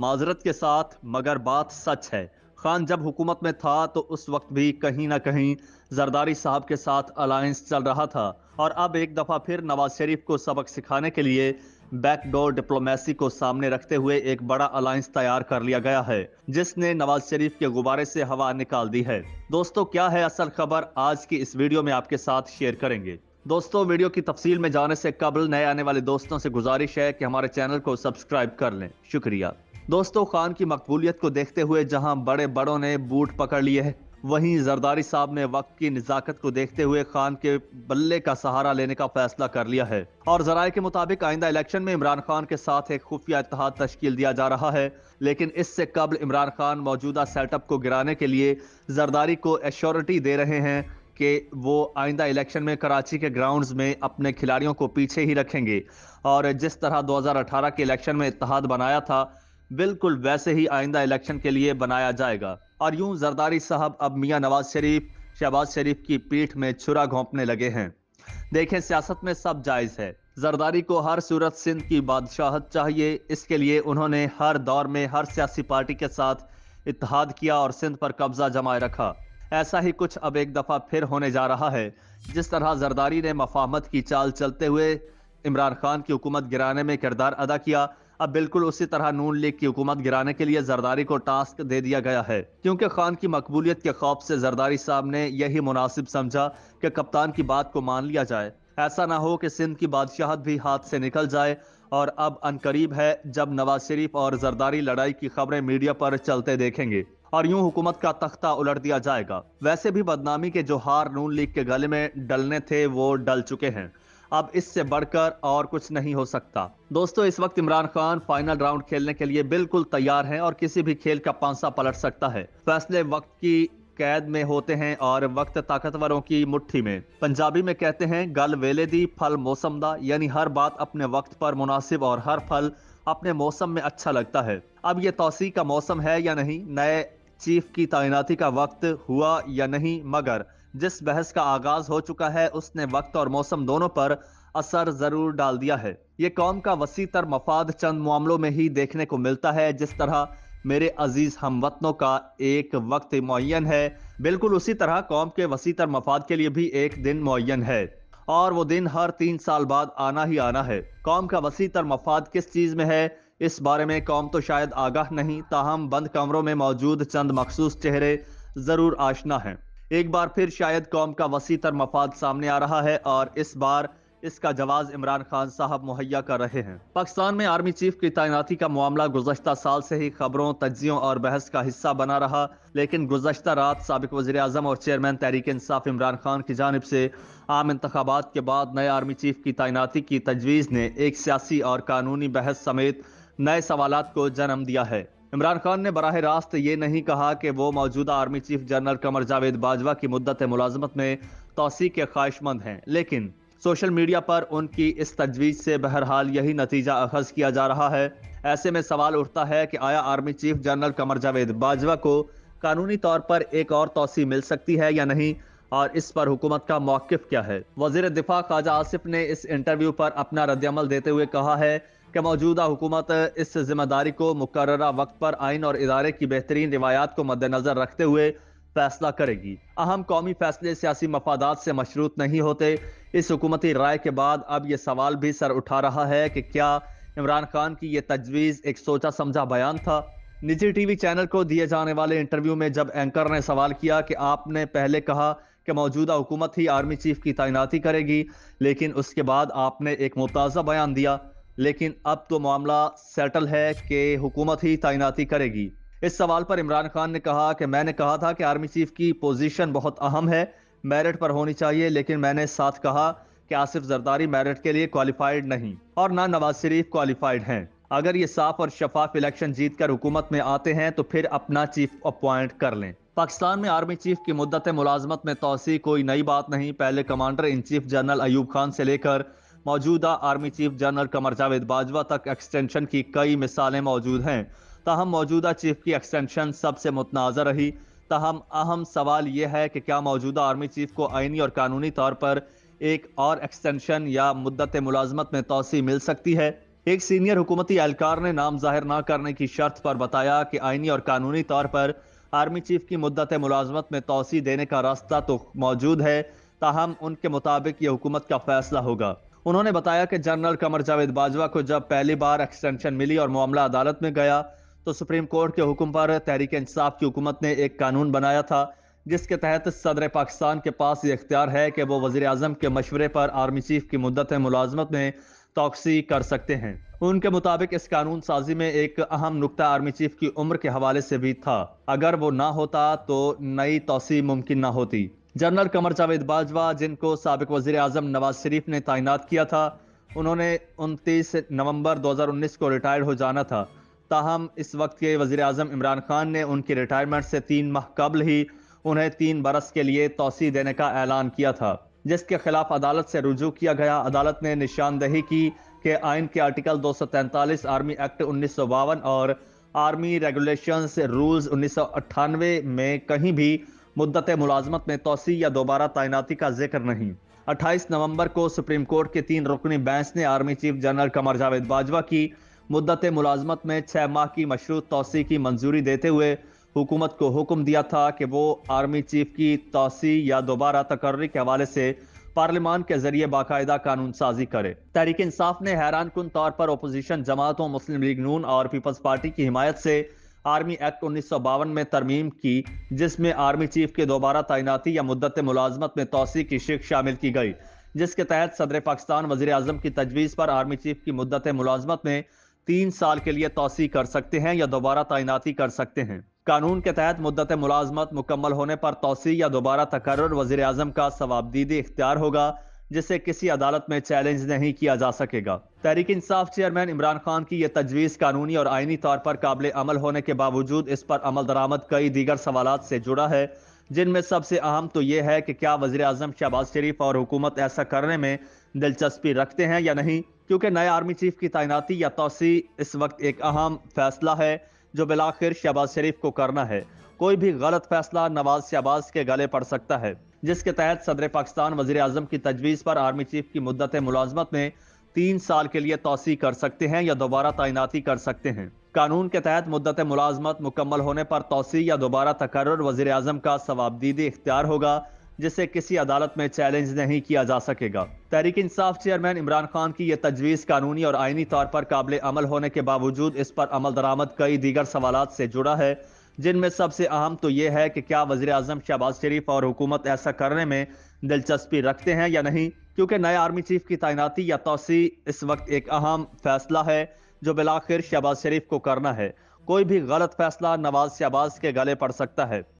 माजरत के साथ मगर बात सच है खान जब हुकूमत में था तो उस वक्त भी कहीं ना कहीं जरदारी साहब के साथ अलायंस चल रहा था और अब एक दफ़ा फिर नवाज शरीफ को सबक सिखाने के लिए बैकडोर डिप्लोमेसी को सामने रखते हुए एक बड़ा अलायंस तैयार कर लिया गया है जिसने नवाज शरीफ के गुब्बारे से हवा निकाल दी है दोस्तों क्या है असल खबर आज की इस वीडियो में आपके साथ शेयर करेंगे दोस्तों वीडियो की तफसील में जाने से कबल नए आने वाले दोस्तों से गुजारिश है कि हमारे चैनल को सब्सक्राइब कर लें शुक्रिया दोस्तों खान की मकबूलियत को देखते हुए जहां बड़े बड़ों ने बूट पकड़ लिए है वहीं जरदारी साहब ने वक्त की नज़ाकत को देखते हुए खान के बल्ले का सहारा लेने का फैसला कर लिया है और जराये के मुताबिक आइंदा इलेक्शन में इमरान खान के साथ एक खुफिया इतिहाद तश्कील दिया जा रहा है लेकिन इससे कबल इमरान खान मौजूदा सेटअप को गिराने के लिए जरदारी को एश्योरिटी दे रहे हैं कि वो आइंदा इलेक्शन में कराची के ग्राउंड्स में अपने खिलाड़ियों को पीछे ही रखेंगे और जिस तरह 2018 के इलेक्शन में इतिहाद बनाया था बिल्कुल वैसे ही आइंदा इलेक्शन के लिए बनाया जाएगा और यूं जरदारी साहब अब मियां नवाज शरीफ शहबाज शरीफ की पीठ में छुरा घोंपने लगे हैं देखें सियासत में सब जायज है जरदारी को हर सूरत सिंध की बादशाहत चाहिए इसके लिए उन्होंने हर दौर में हर सियासी पार्टी के साथ इतिहाद किया और सिंध पर कब्जा जमाए रखा ऐसा ही कुछ अब एक दफ़ा फिर होने जा रहा है जिस तरह जरदारी ने मफाहमत की चाल चलते हुए इमरान खान की हुकूमत गिराने में किरदार अदा किया अब बिल्कुल उसी तरह नून लीग की हुकूमत गिराने के लिए जरदारी को टास्क दे दिया गया है क्योंकि खान की मकबूलियत के खौफ से जरदारी साहब ने यही मुनासिब समझा कि कप्तान की बात को मान लिया जाए ऐसा ना हो कि सिंध की बादशाहत भी हाथ से निकल जाए और अब अनकरीब है जब नवाज शरीफ और जरदारी लड़ाई की खबरें मीडिया पर चलते देखेंगे और यूं हुकूमत का तख्ता उलट दिया जाएगा वैसे भी बदनामी के जो हार नून लीग के गले में डलने थे वो डल चुके हैं अब इससे बढ़कर और कुछ नहीं हो सकता दोस्तों इस वक्त इमरान खान फाइनल राउंड खेलने के लिए बिल्कुल तैयार हैं और किसी भी खेल का पांसा पलट सकता है फैसले वक्त की कैद में होते हैं और वक्त ताकतवरों की मुट्ठी में पंजाबी में कहते हैं गल वेले दी फल मौसमदा यानी हर बात अपने वक्त पर मुनासिब और हर फल अपने मौसम में अच्छा लगता है अब ये तोसी का मौसम है या नहीं नए चीफ की तैनाती का वक्त हुआ या नहीं मगर जिस बहस का आगाज हो चुका है उसने वक्त और मौसम दोनों पर असर जरूर डाल दिया है ये कौम का वसी तर मफाद चंद मामलों में ही देखने को मिलता है जिस तरह मेरे अजीज हम वतनों का एक वक्त मुन है बिल्कुल उसी तरह कौम के वसी तर मफाद के लिए भी एक दिन मुन है और वो दिन हर तीन साल बाद आना ही आना है कौम का वसी तर मफाद किस चीज़ में है इस बारे में कौम तो शायद आगाह नहीं ताहम बंद कमरों में मौजूद चंद मखसूस चेहरे ज़रूर आशना हैं एक बार फिर शायद कौम का वसी तर मफाद सामने आ रहा है और इस बार इसका जवाब इमरान खान साहब मुहैया कर रहे हैं पाकिस्तान में आर्मी चीफ की तैनाती का मामला गुजशत साल से ही खबरों तजियों और बहस का हिस्सा बना रहा लेकिन गुजशत रात सबक वजी अजम और चेयरमैन तहरीक इंसाफ इमरान खान की जानब से आम इंतबात के बाद नए आर्मी चीफ की तैनाती की तजवीज़ ने एक सियासी और कानूनी बहस समेत नए सवाल को जन्म दिया है इमरान खान ने बरह रास्त ये नहीं कहा कि वो मौजूदा army chief general Qamar Javed Bajwa की मुद्दत मुलाजमत में तोसी के ख्वाहिशमंद हैं लेकिन सोशल मीडिया पर उनकी इस तजवीज़ से बहरहाल यही नतीजा अखज किया जा रहा है ऐसे में सवाल उठता है कि आया army chief general Qamar Javed Bajwa को कानूनी तौर पर एक और तोसी मिल सकती है या नहीं और इस पर हुकूमत का मौकफ क्या है वजीर दिफा ख्वाजा आसिफ ने इस इंटरव्यू पर अपना रद्दमल देते हुए कहा है कि मौजूदा हुकूमत इस जिम्मेदारी को मुकर वक्त पर आइन और इदारे की बेहतरीन रिवायात को मद्देनजर रखते हुए फैसला करेगी अहम कौमी फैसले सियासी मफादात से मशरूत नहीं होते इस हुकूमती राय के बाद अब ये सवाल भी सर उठा रहा है कि क्या इमरान खान की यह तजवीज़ एक सोचा समझा बयान था निजी टीवी चैनल को दिए जाने वाले इंटरव्यू में जब एंकर ने सवाल किया कि आपने पहले कहा कि मौजूदा हुकूमत ही आर्मी चीफ की तैनाती करेगी लेकिन उसके बाद आपने एक मुताजा बयान दिया लेकिन अब तो मामला सेटल है कि हुकूमत ही तैनाती करेगी इस सवाल पर इमरान खान ने कहा कि मैंने कहा था कि आर्मी चीफ की पोजीशन बहुत अहम है मेरिट पर होनी चाहिए लेकिन मैंने साथ कहा कि आसिफ जरदारी मेरिट के लिए क्वालिफाइड नहीं और ना नवाज शरीफ क्वालिफाइड हैं अगर ये साफ और शफाफ इलेक्शन जीत कर हुकूमत में आते हैं तो फिर अपना चीफ अपॉइंट कर लें पाकिस्तान में आर्मी चीफ की मुद्दत मुलाजमत में तोसी कोई नई बात नहीं पहले commander in chief general Ayub Khan से लेकर मौजूदा army chief general Qamar Javed Bajwa तक एक्सटेंशन की कई मिसालें मौजूद हैं तहम मौजूदा चीफ की एक्सटेंशन सबसे मुतनाज़ रही तहम अहम सवाल यह है कि क्या मौजूदा आर्मी चीफ को आइनी और कानूनी तौर पर एक और एक्सटेंशन या मुद्दत मुलाजमत में तोसी मिल सकती है एक सीनियर हुकूमती एहलकार ने नाम जाहिर ना करने की शर्त पर बताया कि आइनी और कानूनी तौर पर आर्मी चीफ की मुद्दत मुलाजमत में तोसी देने का रास्ता तो मौजूद है ताहम उनके मुताबिक ये हुकूमत का फैसला होगा उन्होंने बताया कि जनरल कमर जावेद बाजवा को जब पहली बार एक्सटेंशन मिली और मामला अदालत में गया तो सुप्रीम कोर्ट के हुक्म पर तहरीक इंसाफ की हुकूमत ने एक कानून बनाया था जिसके तहत सदर पाकिस्तान के पास ये इख्तियार है कि वो वजी अजम के मशवरे पर आर्मी चीफ की मुद्दत मुलाजमत में तोसी कर सकते हैं उनके मुताबिक इस कानून साजी में एक अहम नुकता आर्मी चीफ की उम्र के हवाले से भी था अगर वो ना होता तो नई तोसी मुमकिन ना होती जनरल कमर जावेद बाजवा जिनको सबक वजीर आजम नवाज शरीफ ने तैनात किया था उन्होंने 29 नवंबर 2019 को रिटायर हो जाना था ताहम इस वक्त के वजीर अजम इमरान खान ने उनकी रिटायरमेंट से तीन माह कबल ही उन्हें तीन बरस के लिए तोसी देने का ऐलान किया था जिसके खिलाफ अदालत से रुजू किया गया अदालत ने निशानदेही की कि आइन के आर्टिकल 243 आर्मी एक्ट उन्नीस और आर्मी रेगुलेशंस रूल्स उन्नीस में कहीं भी मुद्दत मुलाजमत में तोसी या दोबारा तैनाती का जिक्र नहीं 28 नवंबर को सुप्रीम कोर्ट के तीन रुकनी बेंच ने army chief general Qamar Javed Bajwa की मुद्दत मुलाजमत में छः माह की मशरूत तोसी की मंजूरी देते हुए हुकूमत को हुक्म दिया था कि वो आर्मी चीफ की तोसी या दोबारा तकर्री के हवाले से पार्लियामान के जरिए बाकायदा कानून साजी करे तहरीक इंसाफ ने हैरान कन तौर पर अपोजिशन जमातों मुस्लिम लीग नून और पीपल्स पार्टी की हिमायत से आर्मी एक्ट उन्नीस में तरमीम की जिसमें आर्मी चीफ के दोबारा तैनाती या मुद्दत मुलाजमत में तोसी की शिक शामिल की गई जिसके तहत सदर पाकिस्तान वजी अजम की तजवीज़ पर आर्मी चीफ की मुद्दत मुलाजमत में तीन साल के लिए तोसी कर सकते हैं या दोबारा तैनाती कर सकते हैं कानून के तहत मुद्दत मुलाजमत मुकम्मल होने पर तोसी या दोबारा तकर वजी अजम का सवाबदीदी इख्तियार होगा जिसे किसी अदालत में चैलेंज नहीं किया जा सकेगा तहरीक इंसाफ चेयरमैन इमरान खान की यह तजवीज़ कानूनी और आइनी तौर पर काबिल अमल होने के बावजूद इस पर अमल दरामद कई दीगर सवाल से जुड़ा है जिनमें सबसे अहम तो ये है कि क्या वजी अजम शहबाज शरीफ और हुकूमत ऐसा करने में दिलचस्पी रखते हैं या नहीं क्योंकि नए आर्मी चीफ की तैनाती या तोसी इस वक्त एक अहम फैसला है जो बिलाखिर शहबाज शरीफ को करना है कोई भी गलत फैसला नवाज शहबाज के गले पड़ सकता है जिसके तहत सदर पाकिस्तान वजीर अजम की तजवीज़ पर आर्मी चीफ की मुद्दत मुलाजमत में तीन साल के लिए तोसी कर सकते हैं या दोबारा तैनाती कर सकते हैं कानून के तहत मुद्दत मुलाजमत मुकम्मल होने पर तोसी या दोबारा तकर्र वजी अजम का सवाबदीदी इख्तियार होगा जिसे किसी अदालत में चैलेंज नहीं किया जा सकेगा तहरीक इंसाफ चेयरमैन इमरान खान की यह तजवीज़ कानूनी और आइनी तौर पर काबिल अमल होने के बावजूद इस पर अमल दरामद कई दीगर सवाल से जुड़ा है जिनमें सबसे अहम तो ये है कि क्या वजी अजम शहबाज शरीफ और हुकूमत ऐसा करने में दिलचस्पी रखते हैं या नहीं क्योंकि नए आर्मी चीफ की तैनाती या तोसी इस वक्त एक अहम फैसला है जो बिलाखिर शहबाज शरीफ को करना है कोई भी गलत फैसला नवाज शहबाज के गले पड़ सकता है